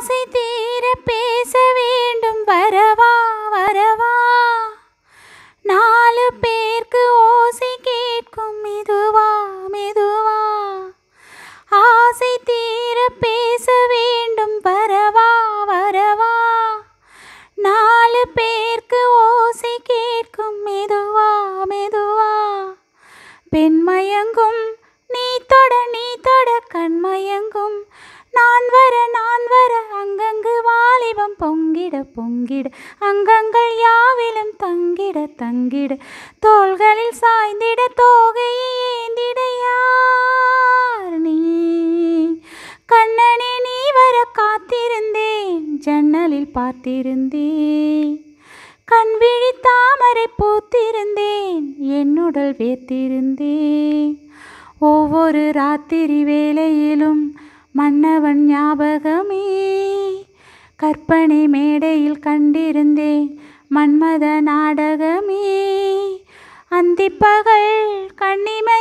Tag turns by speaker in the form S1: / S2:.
S1: ஆசை தீர பேச வேண்டும் வரவா வரவா நாலு பேர்க்கு ஓசை கேட்கும் மெதுவா மெதுவா ஆசை தீர பேச வேண்டும் வரவா வரவா நாலு பேர்க்கு ஓசை கேட்கும் மெதுவா மெதுவா பெண்மயங்கும் நீ தொடனி பொங்கிட அங்கங்கள் யாவிலும் தங்கிட தங்கிட தோள்களில் சாய்ந்திட தோகையை ஏந்திடையார் நீ கண்ணனே நீ வர காத்திருந்தேன் ஜன்னலில் பார்த்திருந்தேன் கண் விழி தாமரை பூத்திருந்தேன் என்னுடல் வேத்திருந்தேன் ஒவ்வொரு ராத்திரி வேளையிலும் மன்னவன் ஞாபகம் கற்பனை மேடையில் கண்டிருந்தேன் மன்மத நாடகமே அந்திப்பகல் கண்ணிமை